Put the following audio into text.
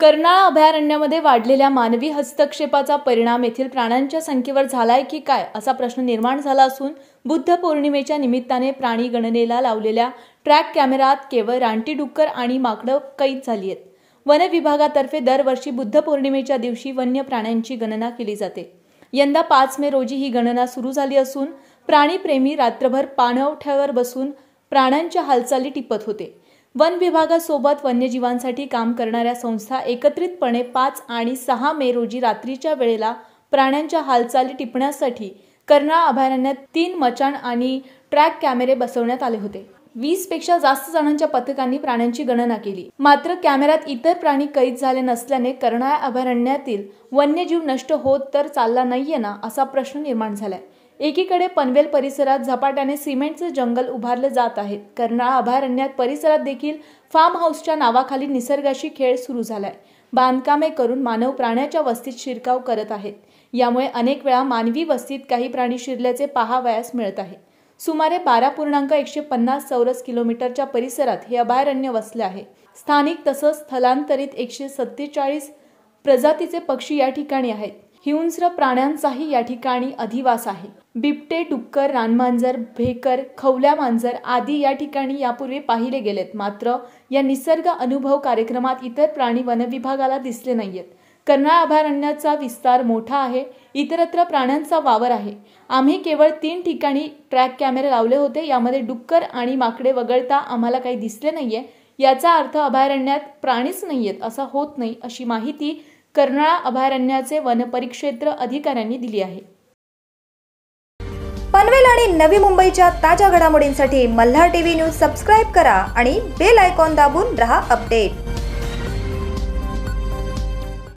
कर्नाळा अभयारण्यामध्ये वाढलेल्या मानवी हस्तक्षेपाचा परिणाम येथील प्राण्यांच्या संख्येवर झालाय की काय असा प्रश्न निर्माण झाला असून बुद्ध पौर्णिमेच्या निमित्ताने प्राणी गणनेला लावलेल्या ट्रॅक कॅमेरात केवळ रानटी डुक्कर आणि माकडं कैद झाली आहेत वन विभागातर्फे दरवर्षी बुद्ध पौर्णिमेच्या दिवशी वन्य प्राण्यांची गणना केली जाते यंदा पाच मे रोजी ही गणना सुरू झाली असून प्राणीप्रेमी रात्रभर पाणवठ्यावर बसून प्राण्यांच्या हालचाली टिपत होते वन विभागासोबत वन्यजीवांसाठी काम करणाऱ्या संस्था एकत्रितपणे पाच आणि सहा मे रोजी रात्रीच्या वेळेला प्राण्यांच्या हालचाली टिपण्यासाठी कर्नाळ अभयारण्यात तीन मचाण आणि ट्रॅक कॅमेरे बसवण्यात आले होते वीस पेक्षा जास्त जणांच्या पथकांनी प्राण्यांची गणना केली मात्र कॅमेऱ्यात इतर प्राणी कैद झाले नसल्याने कर्नाळ अभयारण्यातील वन्यजीव नष्ट होत तर चालला नाहीये ना असा प्रश्न निर्माण झालाय एकीकडे पनवेल परिसरात झपाट्याने सिमेंटचं जंगल उभारलं जात आहे कर्नाळा अभयारण्यात परिसरात देखील फार्म हाऊसच्या नावाखाली निसर्गाशी खेळ सुरू झालाय बांधकामे करून मानव प्राण्याच्या वस्तीत शिरकाव करत आहेत यामुळे अनेक वेळा मानवी वस्तीत काही प्राणी शिरल्याचे पाहावयास मिळत आहे सुमारे बारा पूर्णांक एकशे पन्नास चौरस किलोमीटरच्या परिसरात हे अभयारण्य वसले आहे स्थानिक तसंच स्थलांतरित एकशे सत्तेचाळीस प्रजातीचे पक्षी या ठिकाणी आहेत हिंस्र प्राण्यांचाही या ठिकाणी अधिवास आहे बिबटे डुक्कर रानमांजर भेकर खवल्या मांजर आदी या ठिकाणी यापूर्वी पाहिले गेलेत मात्र या निसर्ग अनुभव कार्यक्रमात इतर प्राणी वनविभागाला दिसले नाहीयेत कर्नाळ अभयारण्याचा विस्तार मोठा आहे इतरत्र प्राण्यांचा वावर आहे आम्ही केवळ तीन ठिकाणी ट्रॅक कॅमेरे लावले होते यामध्ये डुक्कर आणि माकडे वगळता आम्हाला काही दिसले नाहीये याचा अर्थ अभयारण्यात प्राणीच नाहीयेत असा होत नाही अशी माहिती कर्नाळा अभयारण्याचे वनपरिक्षेत्र अधिकाऱ्यांनी दिली आहे पनवेल आणि नवी मुंबईच्या ताज्या घडामोडींसाठी मल्हार टीव्ही न्यूज सबस्क्राईब करा आणि बेल आयकॉन दाबून रहा अपडेट